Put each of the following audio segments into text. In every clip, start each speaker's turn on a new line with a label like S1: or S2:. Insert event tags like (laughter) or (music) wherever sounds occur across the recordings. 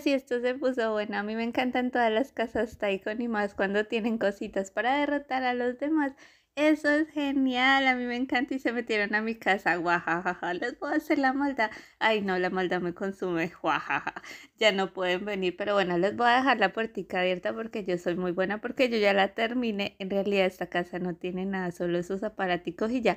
S1: sí Esto se puso bueno. A mí me encantan todas las casas Taiko y más cuando tienen cositas para derrotar a los demás. Eso es genial, a mí me encanta y se metieron a mi casa, guajajaja, les voy a hacer la maldad. Ay no, la maldad me consume, guajaja, ya no pueden venir, pero bueno, les voy a dejar la puertica abierta porque yo soy muy buena, porque yo ya la terminé. En realidad esta casa no tiene nada, solo esos aparaticos y ya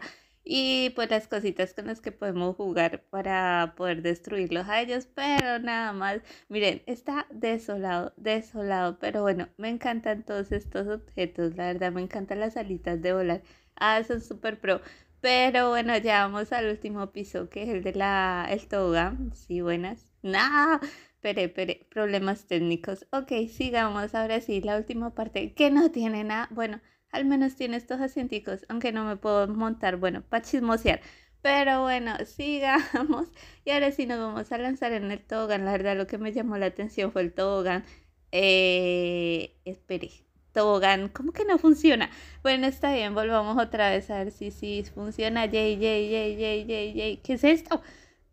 S1: y pues las cositas con las que podemos jugar para poder destruirlos a ellos, pero nada más, miren, está desolado, desolado, pero bueno, me encantan todos estos objetos, la verdad, me encantan las alitas de volar, ah, son súper pro. Pero bueno, ya vamos al último piso, que es el de la, el toga, sí, buenas, (laughs) nada, Pere, pere, problemas técnicos. Ok, sigamos ahora sí, la última parte que no tiene nada. Bueno, al menos tiene estos asienticos, aunque no me puedo montar, bueno, para chismosear. Pero bueno, sigamos. (laughs) Y ahora sí nos vamos a lanzar en el togan. La verdad, lo que me llamó la atención fue el togan. Eh, esperé. Togan, ¿cómo que no funciona? Bueno, está bien, volvamos otra vez a ver si sí funciona. Yay, yay, yay, yay, yay, yay. ¿Qué es esto?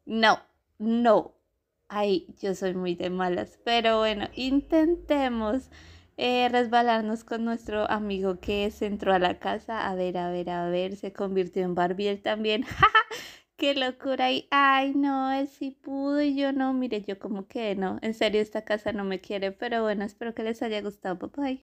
S1: No, no. Ay, yo soy muy de malas. Pero bueno, intentemos. Eh, resbalarnos con nuestro amigo que se entró a la casa. A ver, a ver, a ver, se convirtió en Barbier también. (laughs) ¡Ja, qué locura! Y, ay, no, él sí pudo y yo no. Mire, yo como que no. En serio, esta casa no me quiere. Pero bueno, espero que les haya gustado. Bye bye.